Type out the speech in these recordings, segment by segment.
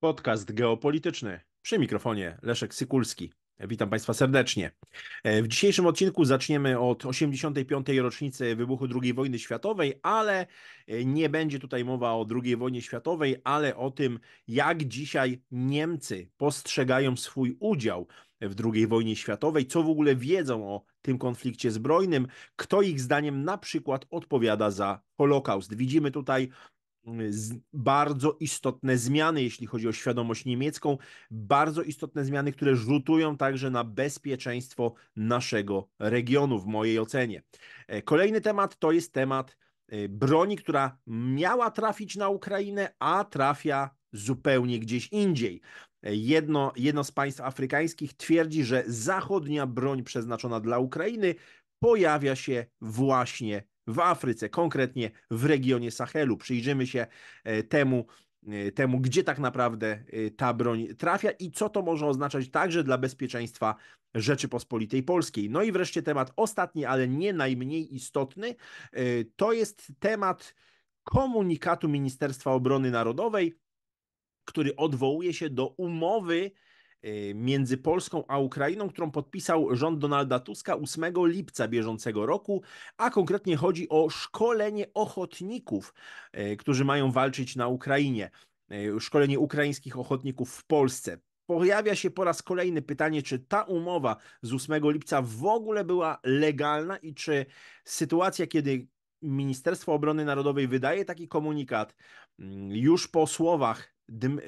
Podcast geopolityczny przy mikrofonie Leszek Sykulski. Witam Państwa serdecznie. E, w dzisiejszym odcinku zaczniemy od 85. rocznicy wybuchu II wojny światowej, ale e, nie będzie tutaj mowa o II wojnie światowej, ale o tym, jak dzisiaj Niemcy postrzegają swój udział w II wojnie światowej, co w ogóle wiedzą o tym konflikcie zbrojnym, kto ich zdaniem na przykład odpowiada za Holokaust. Widzimy tutaj bardzo istotne zmiany, jeśli chodzi o świadomość niemiecką, bardzo istotne zmiany, które rzutują także na bezpieczeństwo naszego regionu, w mojej ocenie. E, kolejny temat to jest temat e, broni, która miała trafić na Ukrainę, a trafia zupełnie gdzieś indziej. E, jedno, jedno z państw afrykańskich twierdzi, że zachodnia broń przeznaczona dla Ukrainy pojawia się właśnie w Afryce, konkretnie w regionie Sahelu. Przyjrzymy się e, temu, e, temu, gdzie tak naprawdę e, ta broń trafia i co to może oznaczać także dla bezpieczeństwa Rzeczypospolitej Polskiej. No i wreszcie temat ostatni, ale nie najmniej istotny, to jest temat komunikatu Ministerstwa Obrony Narodowej, który odwołuje się do umowy Y, między Polską a Ukrainą, którą podpisał rząd Donalda Tuska 8 lipca bieżącego roku, a konkretnie chodzi o szkolenie ochotników, y, którzy mają walczyć na Ukrainie. Y, szkolenie ukraińskich ochotników w Polsce. Pojawia się po raz kolejny pytanie, czy ta umowa z 8 lipca w ogóle była legalna i czy sytuacja, kiedy Ministerstwo Obrony Narodowej wydaje taki komunikat mm, już po słowach dym,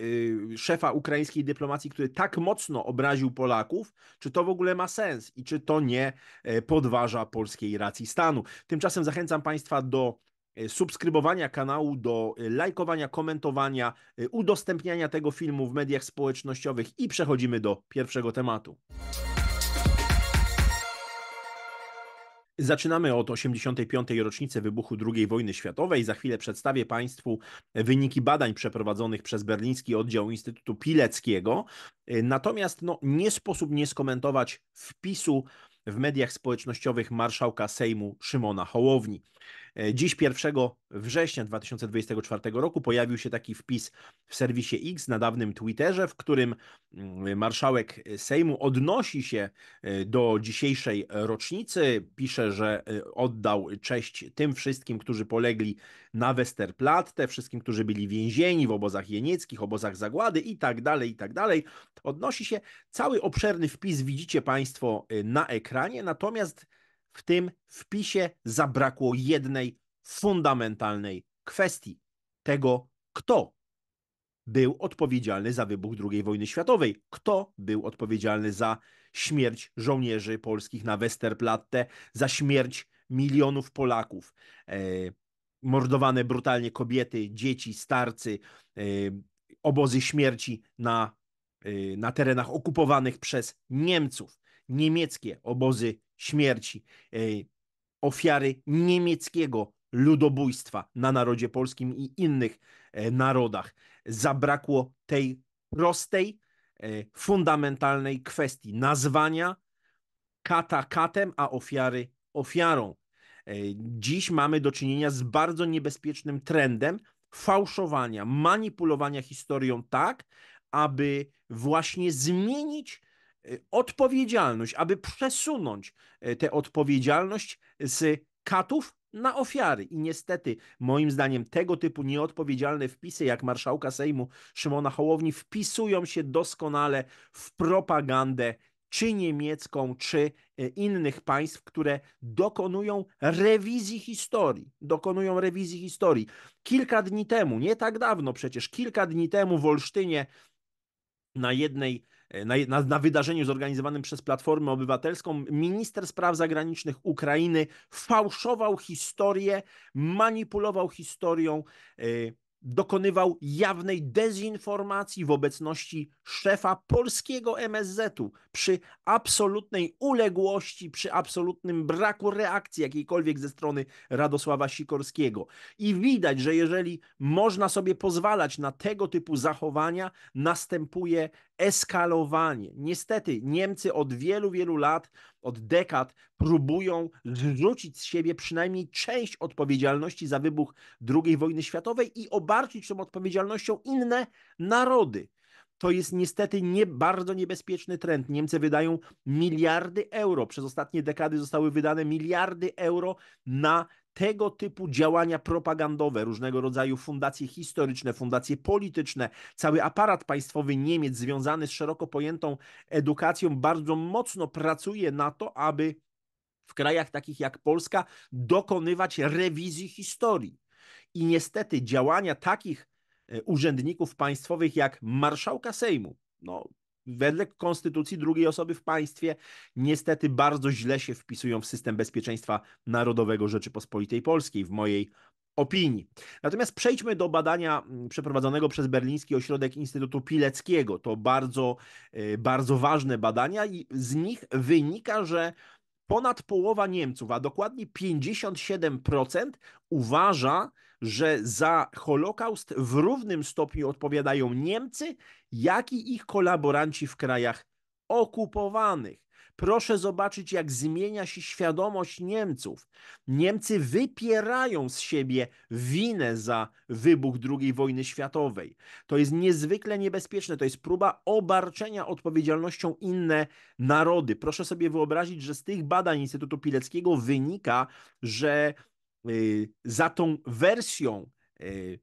y, szefa ukraińskiej dyplomacji, który tak mocno obraził Polaków, czy to w ogóle ma sens i czy to nie e, podważa polskiej racji stanu. Tymczasem zachęcam Państwa do e, subskrybowania kanału, do e, lajkowania, komentowania, udostępniania tego filmu w mediach społecznościowych i przechodzimy do pierwszego tematu. Zaczynamy od 85. rocznicy wybuchu II wojny światowej. Za chwilę przedstawię Państwu wyniki badań przeprowadzonych przez berliński oddział Instytutu Pileckiego. Natomiast no, nie sposób nie skomentować wpisu w mediach społecznościowych marszałka Sejmu Szymona Hołowni. E, dziś 1 września 2024 roku pojawił się taki wpis w serwisie X na dawnym Twitterze, w którym mm, marszałek Sejmu odnosi się e, do dzisiejszej rocznicy. Pisze, że e, oddał cześć tym wszystkim, którzy polegli na Westerplatte, wszystkim, którzy byli więzieni w obozach jenieckich, obozach zagłady i tak dalej, i tak dalej. Odnosi się cały obszerny wpis, widzicie Państwo na ekranie, natomiast w tym wpisie zabrakło jednej fundamentalnej kwestii tego, kto był odpowiedzialny za wybuch II wojny światowej, kto był odpowiedzialny za śmierć żołnierzy polskich na Westerplatte, za śmierć milionów Polaków. E, mordowane brutalnie kobiety, dzieci, starcy, e, obozy śmierci na, e, na terenach okupowanych przez Niemców, niemieckie obozy śmierci e, ofiary niemieckiego ludobójstwa na narodzie polskim i innych e, narodach. Zabrakło tej prostej, e, fundamentalnej kwestii nazwania kata katem, a ofiary ofiarą. Dziś mamy do czynienia z bardzo niebezpiecznym trendem fałszowania, manipulowania historią tak, aby właśnie zmienić Y, odpowiedzialność, aby przesunąć y, tę odpowiedzialność z katów na ofiary. I niestety, moim zdaniem, tego typu nieodpowiedzialne wpisy, jak marszałka Sejmu Szymona Hołowni, wpisują się doskonale w propagandę czy niemiecką, czy innych państw, które dokonują rewizji historii. Dokonują rewizji historii. Kilka dni temu, nie tak dawno przecież, kilka dni temu w Olsztynie na jednej na, na, na wydarzeniu zorganizowanym przez Platformę Obywatelską minister spraw zagranicznych Ukrainy fałszował historię, manipulował historią. Yy, dokonywał jawnej dezinformacji w obecności szefa polskiego MSZ-u przy absolutnej uległości, przy absolutnym braku reakcji jakiejkolwiek ze strony Radosława Sikorskiego. I widać, że jeżeli można sobie pozwalać na tego typu zachowania, następuje eskalowanie. Niestety Niemcy od wielu, wielu lat od dekad próbują zrzucić z siebie przynajmniej część odpowiedzialności za wybuch II wojny światowej i obarczyć tą odpowiedzialnością inne narody. To jest niestety nie, bardzo niebezpieczny trend. Niemcy wydają miliardy euro. Przez ostatnie dekady zostały wydane miliardy euro na tego typu działania propagandowe, różnego rodzaju fundacje historyczne, fundacje polityczne, cały aparat państwowy Niemiec związany z szeroko pojętą edukacją bardzo mocno pracuje na to, aby w krajach takich jak Polska dokonywać rewizji historii. I niestety działania takich e, urzędników państwowych jak marszałka Sejmu, no, wedle konstytucji drugiej osoby w państwie niestety bardzo źle się wpisują w system bezpieczeństwa narodowego Rzeczypospolitej Polskiej, w mojej opinii. Natomiast przejdźmy do badania mm, przeprowadzonego przez Berliński Ośrodek Instytutu Pileckiego. To bardzo, y, bardzo ważne badania i z nich wynika, że ponad połowa Niemców, a dokładnie 57% uważa, że za Holokaust w równym stopniu odpowiadają Niemcy, jak i ich kolaboranci w krajach okupowanych. Proszę zobaczyć, jak zmienia się świadomość Niemców. Niemcy wypierają z siebie winę za wybuch II wojny światowej. To jest niezwykle niebezpieczne. To jest próba obarczenia odpowiedzialnością inne narody. Proszę sobie wyobrazić, że z tych badań Instytutu Pileckiego wynika, że Y, za tą wersją, y,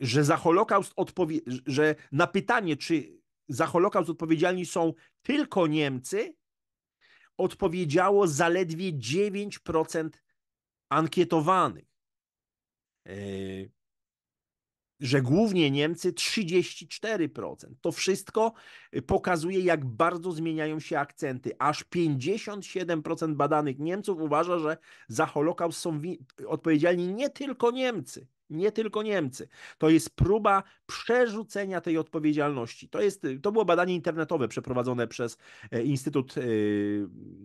że za Holokaust odpowie- że na pytanie, czy za Holokaust odpowiedzialni są tylko Niemcy, odpowiedziało zaledwie 9% ankietowanych. Y, że głównie Niemcy 34%. To wszystko y, pokazuje, jak bardzo zmieniają się akcenty. Aż 57% badanych Niemców uważa, że za Holokaust są odpowiedzialni nie tylko Niemcy nie tylko Niemcy. To jest próba przerzucenia tej odpowiedzialności. To, jest, to było badanie internetowe przeprowadzone przez e, Instytut, e,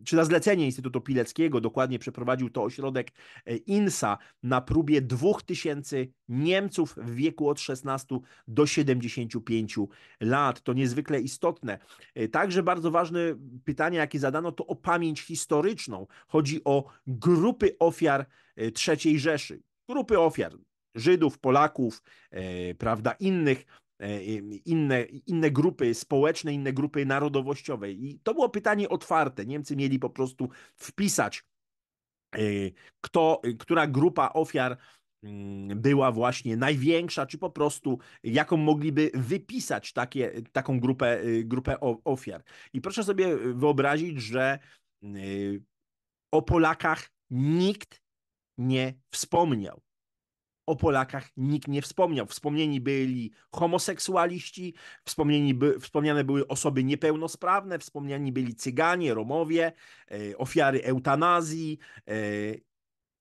czy na zlecenie Instytutu Pileckiego, dokładnie przeprowadził to ośrodek e, INSA na próbie 2000 Niemców w wieku od 16 do 75 lat. To niezwykle istotne. Także bardzo ważne pytanie, jakie zadano, to o pamięć historyczną. Chodzi o grupy ofiar III Rzeszy grupy ofiar. Żydów, Polaków, e, prawda, innych, e, inne, inne grupy społeczne, inne grupy narodowościowe. I to było pytanie otwarte. Niemcy mieli po prostu wpisać, e, kto, która grupa ofiar mm, była właśnie największa, czy po prostu jaką mogliby wypisać takie, taką grupę, grupę ofiar. I proszę sobie wyobrazić, że o Polakach nikt nie wspomniał o Polakach nikt nie wspomniał. Wspomnieni byli homoseksualiści, wspomnieni by, wspomniane były osoby niepełnosprawne, wspomniani byli Cyganie, Romowie, e, ofiary eutanazji, e,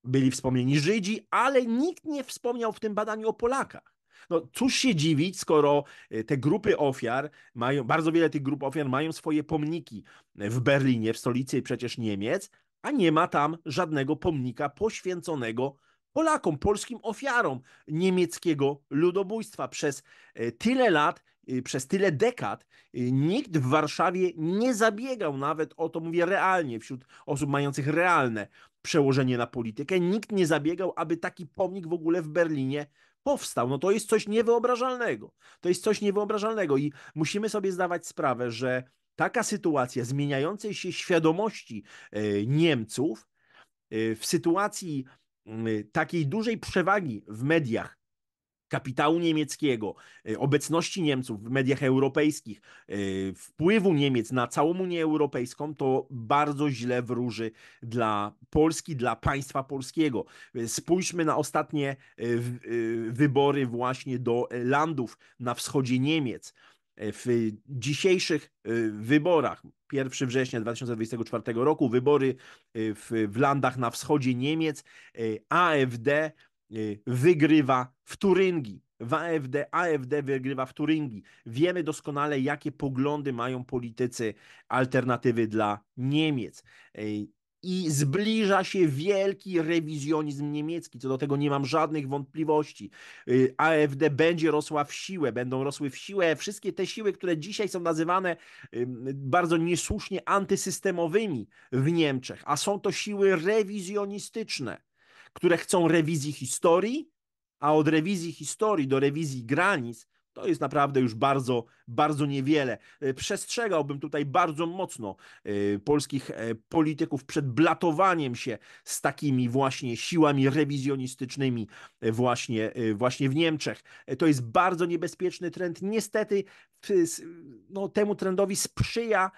byli wspomnieni Żydzi, ale nikt nie wspomniał w tym badaniu o Polakach. No cóż się dziwić, skoro e, te grupy ofiar mają, bardzo wiele tych grup ofiar mają swoje pomniki w Berlinie, w stolicy przecież Niemiec, a nie ma tam żadnego pomnika poświęconego Polakom, polskim ofiarom niemieckiego ludobójstwa. Przez e, tyle lat, e, przez tyle dekad e, nikt w Warszawie nie zabiegał nawet o to, mówię realnie, wśród osób mających realne przełożenie na politykę, nikt nie zabiegał, aby taki pomnik w ogóle w Berlinie powstał. No to jest coś niewyobrażalnego. To jest coś niewyobrażalnego i musimy sobie zdawać sprawę, że taka sytuacja zmieniającej się świadomości Niemców w sytuacji Y, takiej dużej przewagi w mediach kapitału niemieckiego, y, obecności Niemców w mediach europejskich, y, wpływu Niemiec na całą Unię Europejską, to bardzo źle wróży dla Polski, dla państwa polskiego. Spójrzmy na ostatnie wybory właśnie do landów na wschodzie Niemiec w dzisiejszych y, wyborach, 1 września 2024 roku, wybory y, w, w landach na wschodzie Niemiec, y, AfD wygrywa w Turyngii. W AfD, AfD wygrywa w Turyngii. Wiemy doskonale, jakie poglądy mają politycy alternatywy dla Niemiec i zbliża się wielki rewizjonizm niemiecki. Co do tego nie mam żadnych wątpliwości. Y, AfD będzie rosła w siłę, będą rosły w siłę wszystkie te siły, które dzisiaj są nazywane bardzo niesłusznie antysystemowymi w Niemczech, a są to siły rewizjonistyczne, które chcą rewizji historii, a od rewizji historii do rewizji granic to jest naprawdę już bardzo, bardzo niewiele. E, przestrzegałbym tutaj bardzo mocno e, polskich e, polityków przed blatowaniem się z takimi właśnie siłami rewizjonistycznymi właśnie, właśnie w Niemczech. To jest bardzo niebezpieczny trend. Niestety no, temu trendowi sprzyja,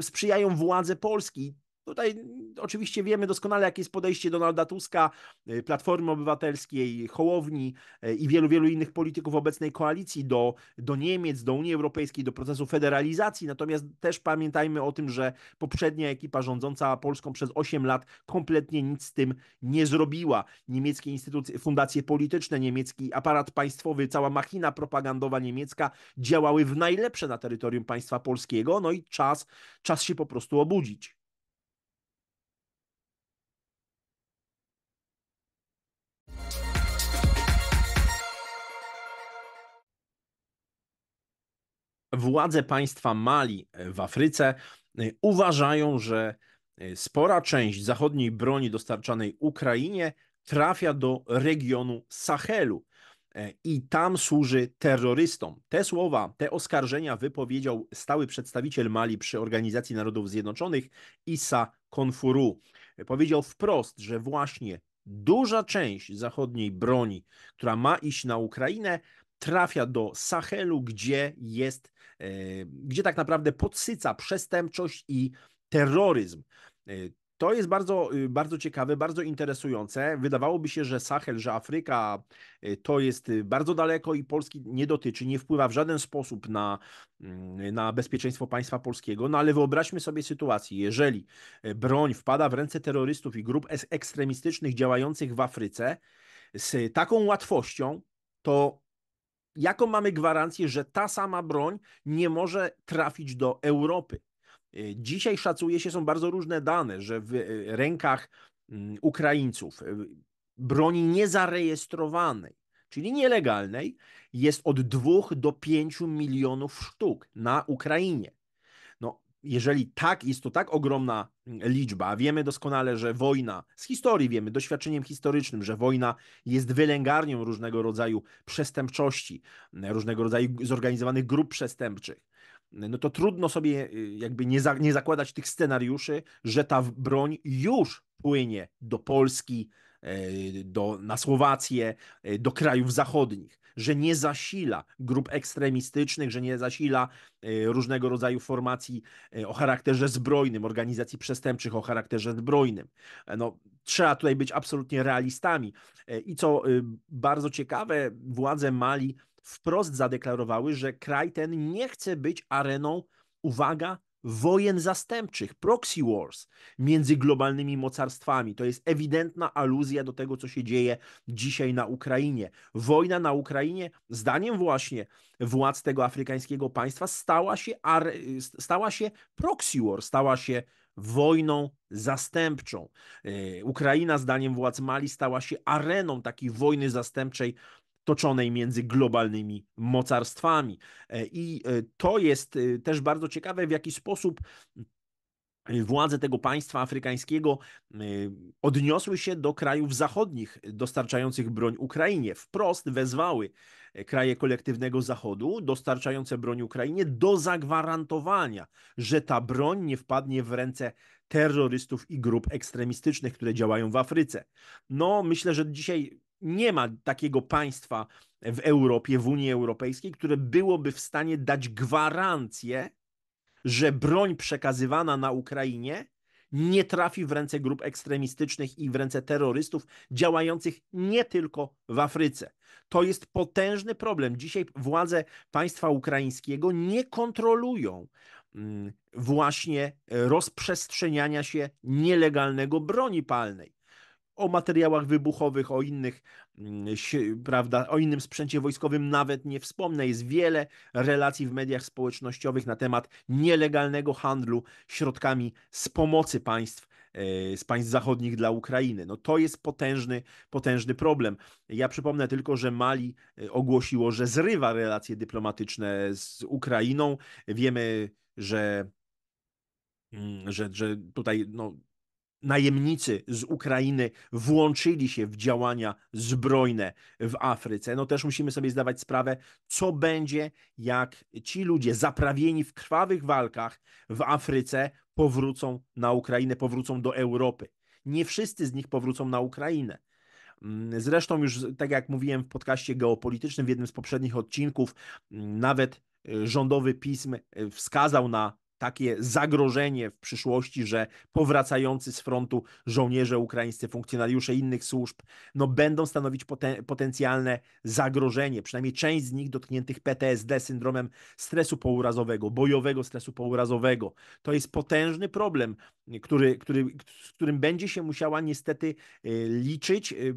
sprzyjają władze Polski Tutaj mm, oczywiście wiemy doskonale, jakie jest podejście Donalda Tuska, y, Platformy Obywatelskiej, Hołowni y, i wielu, wielu innych polityków obecnej koalicji do, do Niemiec, do Unii Europejskiej, do procesu federalizacji. Natomiast też pamiętajmy o tym, że poprzednia ekipa rządząca Polską przez 8 lat kompletnie nic z tym nie zrobiła. Niemieckie instytucje, fundacje polityczne, niemiecki aparat państwowy, cała machina propagandowa niemiecka działały w najlepsze na terytorium państwa polskiego. No i czas, czas się po prostu obudzić. władze państwa Mali e, w Afryce e, uważają, że e, spora część zachodniej broni dostarczanej Ukrainie trafia do regionu Sahelu i tam służy terrorystom. Te słowa, te oskarżenia wypowiedział stały przedstawiciel Mali przy Organizacji Narodów Zjednoczonych Issa Konfuru. Powiedział wprost, że właśnie duża część zachodniej broni, która ma iść na Ukrainę, trafia do Sahelu, gdzie jest, e, gdzie tak naprawdę podsyca przestępczość i terroryzm. E, to jest bardzo, y, bardzo ciekawe, bardzo interesujące. Wydawałoby się, że Sahel, że Afryka e, to jest y, bardzo daleko i Polski nie dotyczy, nie wpływa w żaden sposób na, mm, na bezpieczeństwo państwa polskiego. No ale wyobraźmy sobie sytuację, jeżeli broń wpada w ręce terrorystów i grup ekstremistycznych działających w Afryce z taką łatwością, to jaką mamy gwarancję, że ta sama broń nie może trafić do Europy? E, dzisiaj szacuje się, są bardzo różne dane, że w e, rękach mm, Ukraińców e, broni niezarejestrowanej, czyli nielegalnej, jest od 2 do 5 milionów sztuk na Ukrainie jeżeli tak, jest to tak ogromna mm, liczba, wiemy doskonale, że wojna, z historii wiemy, doświadczeniem historycznym, że wojna jest wylęgarnią różnego rodzaju przestępczości, mm, różnego rodzaju zorganizowanych grup przestępczych, mm, no to trudno sobie y, jakby nie, za, nie zakładać tych scenariuszy, że ta broń już płynie do Polski, e, do, na Słowację, e, do krajów zachodnich że nie zasila grup ekstremistycznych, że nie zasila e, różnego rodzaju formacji e, o charakterze zbrojnym, organizacji przestępczych o charakterze zbrojnym. E, no, trzeba tutaj być absolutnie realistami. I co y, bardzo ciekawe, władze Mali wprost zadeklarowały, że kraj ten nie chce być areną, uwaga, wojen zastępczych, proxy wars między globalnymi mocarstwami. To jest ewidentna aluzja do tego, co się dzieje dzisiaj na Ukrainie. Wojna na Ukrainie, zdaniem właśnie władz tego afrykańskiego państwa, stała się, stała się proxy war, stała się wojną zastępczą. E, Ukraina, zdaniem władz Mali, stała się areną takiej wojny zastępczej toczonej między globalnymi mocarstwami. E, I e, to jest e, też bardzo ciekawe, w jaki sposób władze tego państwa afrykańskiego odniosły się do krajów zachodnich dostarczających broń Ukrainie. Wprost wezwały kraje kolektywnego Zachodu dostarczające broń Ukrainie do zagwarantowania, że ta broń nie wpadnie w ręce terrorystów i grup ekstremistycznych, które działają w Afryce. No, myślę, że dzisiaj nie ma takiego państwa w Europie, w Unii Europejskiej, które byłoby w stanie dać gwarancję, że broń przekazywana na Ukrainie nie trafi w ręce grup ekstremistycznych i w ręce terrorystów działających nie tylko w Afryce. To jest potężny problem. Dzisiaj władze państwa ukraińskiego nie kontrolują mm, właśnie rozprzestrzeniania się nielegalnego broni palnej o materiałach wybuchowych, o innych, mm, prawda, o innym sprzęcie wojskowym nawet nie wspomnę. Jest wiele relacji w mediach społecznościowych na temat nielegalnego handlu środkami z pomocy państw e, z państw zachodnich dla Ukrainy. No to jest potężny, potężny problem. Ja przypomnę tylko, że Mali e, ogłosiło, że zrywa relacje dyplomatyczne z Ukrainą. Wiemy, że mm, że, że tutaj no, najemnicy z Ukrainy włączyli się w działania zbrojne w Afryce, no też musimy sobie zdawać sprawę, co będzie, jak ci ludzie zaprawieni w krwawych walkach w Afryce powrócą na Ukrainę, powrócą do Europy. Nie wszyscy z nich powrócą na Ukrainę. Zresztą już, tak jak mówiłem w podcaście geopolitycznym w jednym z poprzednich odcinków, nawet y, rządowy pism y, wskazał na takie zagrożenie w przyszłości, że powracający z frontu żołnierze ukraińscy, funkcjonariusze innych służb, no będą stanowić poten potencjalne zagrożenie, przynajmniej część z nich dotkniętych PTSD, syndromem stresu pourazowego, bojowego stresu pourazowego. To jest potężny problem, który, który, z którym będzie się musiała niestety y, liczyć y,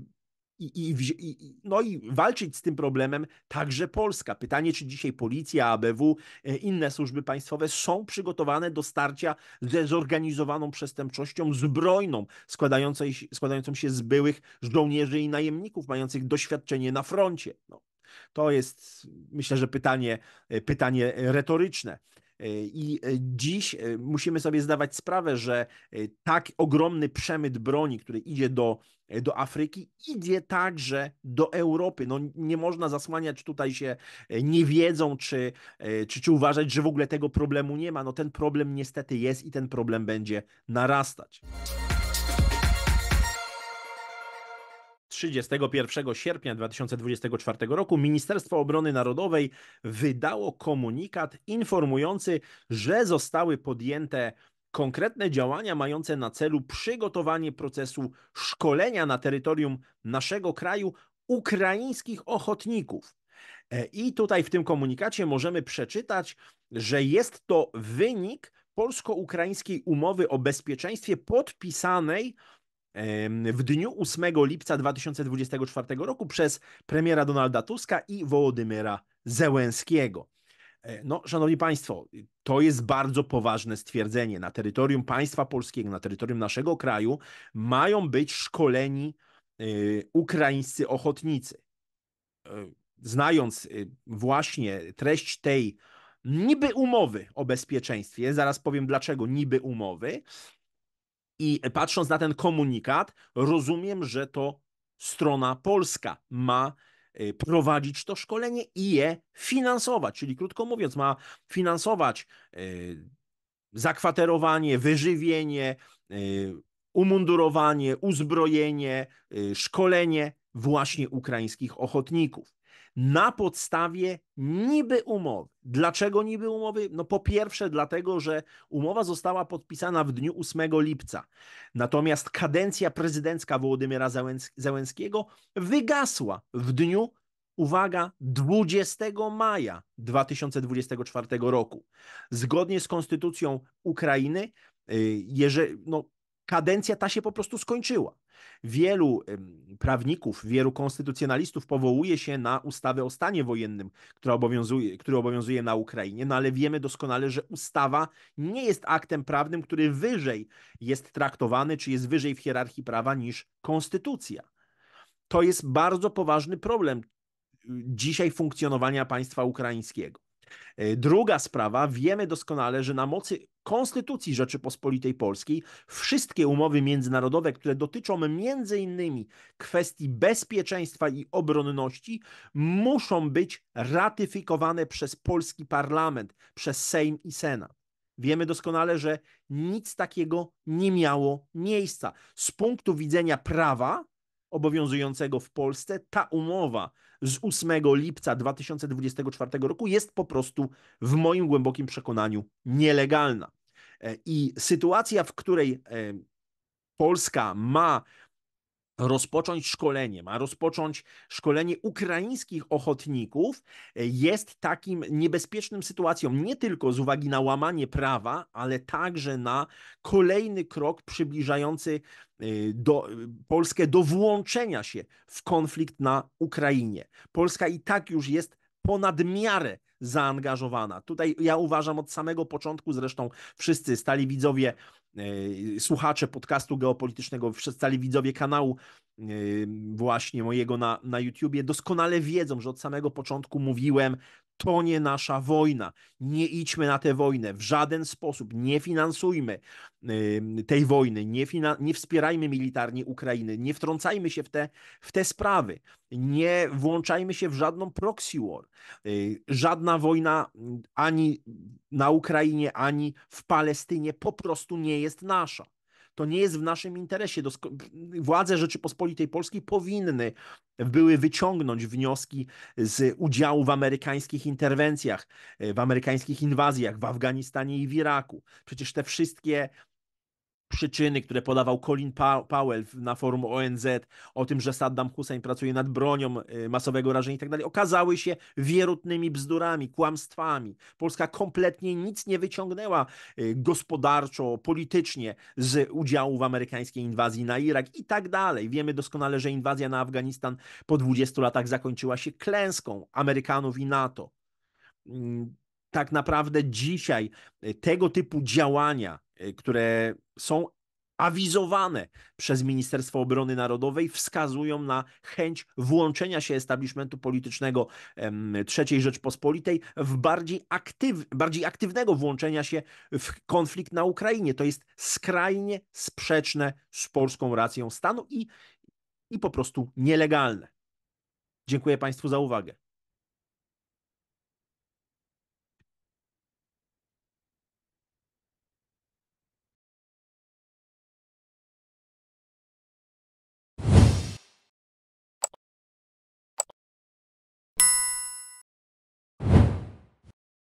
i, i, i, no i walczyć z tym problemem także Polska. Pytanie, czy dzisiaj policja, ABW, e, inne służby państwowe są przygotowane do starcia ze zorganizowaną przestępczością zbrojną, składającej, składającą się z byłych żołnierzy i najemników mających doświadczenie na froncie. No, to jest, myślę, że pytanie, e, pytanie retoryczne. I e, dziś e, musimy sobie zdawać sprawę, że e, tak ogromny przemyt broni, który idzie do, do Afryki, idzie także do Europy. No, nie można zasłaniać tutaj się niewiedzą, czy, czy, czy uważać, że w ogóle tego problemu nie ma. No, ten problem niestety jest i ten problem będzie narastać. 31 sierpnia 2024 roku Ministerstwo Obrony Narodowej wydało komunikat informujący, że zostały podjęte konkretne działania mające na celu przygotowanie procesu szkolenia na terytorium naszego kraju ukraińskich ochotników. I tutaj w tym komunikacie możemy przeczytać, że jest to wynik polsko-ukraińskiej umowy o bezpieczeństwie podpisanej w dniu 8 lipca 2024 roku przez premiera Donalda Tuska i Wołodymyra Zełęskiego. E, no, szanowni państwo, to jest bardzo poważne stwierdzenie. Na terytorium państwa polskiego, na terytorium naszego kraju mają być szkoleni e, ukraińscy ochotnicy. E, znając właśnie treść tej niby umowy o bezpieczeństwie, zaraz powiem dlaczego niby umowy, i patrząc na ten komunikat, rozumiem, że to strona polska ma y, prowadzić to szkolenie i je finansować. Czyli krótko mówiąc, ma finansować y, zakwaterowanie, wyżywienie, y, umundurowanie, uzbrojenie, szkolenie właśnie ukraińskich ochotników na podstawie niby umowy. Dlaczego niby umowy? No po pierwsze dlatego, że umowa została podpisana w dniu 8 lipca. Natomiast kadencja prezydencka Wołodymyra Załęckiego wygasła w dniu uwaga, 20 maja 2024 roku. Zgodnie z konstytucją Ukrainy, y, jeżeli, no, kadencja ta się po prostu skończyła. Wielu prawników, wielu konstytucjonalistów powołuje się na ustawę o stanie wojennym, która obowiązuje, który obowiązuje na Ukrainie, no ale wiemy doskonale, że ustawa nie jest aktem prawnym, który wyżej jest traktowany, czy jest wyżej w hierarchii prawa niż konstytucja. To jest bardzo poważny problem y, dzisiaj funkcjonowania państwa ukraińskiego. E, druga sprawa, wiemy doskonale, że na mocy Konstytucji Rzeczypospolitej Polskiej wszystkie umowy międzynarodowe, które dotyczą między innymi kwestii bezpieczeństwa i obronności, muszą być ratyfikowane przez polski parlament, przez Sejm i Senat. Wiemy doskonale, że nic takiego nie miało miejsca. Z punktu widzenia prawa obowiązującego w Polsce, ta umowa z 8 lipca 2024 roku jest po prostu, w moim głębokim przekonaniu, nielegalna. E, I sytuacja, w której e, Polska ma rozpocząć szkoleniem, a rozpocząć szkolenie ukraińskich ochotników e, jest takim niebezpiecznym sytuacją, nie tylko z uwagi na łamanie prawa, ale także na kolejny krok przybliżający e, do, e, Polskę do włączenia się w konflikt na Ukrainie. Polska i tak już jest ponad miarę zaangażowana. Tutaj ja uważam od samego początku, zresztą wszyscy stali widzowie, e, słuchacze podcastu geopolitycznego, stali widzowie kanału e, właśnie mojego na, na YouTubie doskonale wiedzą, że od samego początku mówiłem, to nie nasza wojna. Nie idźmy na tę wojnę w żaden sposób. Nie finansujmy tej wojny, nie, fina- nie wspierajmy militarnie Ukrainy, nie wtrącajmy się w te, w te sprawy, nie włączajmy się w żadną proxy war. Y, żadna wojna mm, ani na Ukrainie, ani w Palestynie po prostu nie jest nasza. To nie jest w naszym interesie. Władze Rzeczypospolitej Polskiej powinny były wyciągnąć wnioski z udziału w amerykańskich interwencjach, w amerykańskich inwazjach w Afganistanie i w Iraku. Przecież te wszystkie przyczyny, które podawał Colin Powell na forum ONZ o tym, że Saddam Hussein pracuje nad bronią y, masowego rażenia i tak dalej, okazały się wierutnymi bzdurami, kłamstwami. Polska kompletnie nic nie wyciągnęła y, gospodarczo, politycznie z udziału w amerykańskiej inwazji na Irak i tak dalej. Wiemy doskonale, że inwazja na Afganistan po 20 latach zakończyła się klęską Amerykanów i NATO. Mm, tak naprawdę dzisiaj y, tego typu działania Y, które są awizowane przez Ministerstwo Obrony Narodowej wskazują na chęć włączenia się establishmentu politycznego III Rzeczpospolitej w bardziej, aktyw, bardziej aktywnego włączenia się w konflikt na Ukrainie. To jest skrajnie sprzeczne z polską racją stanu i, i po prostu nielegalne. Dziękuję Państwu za uwagę.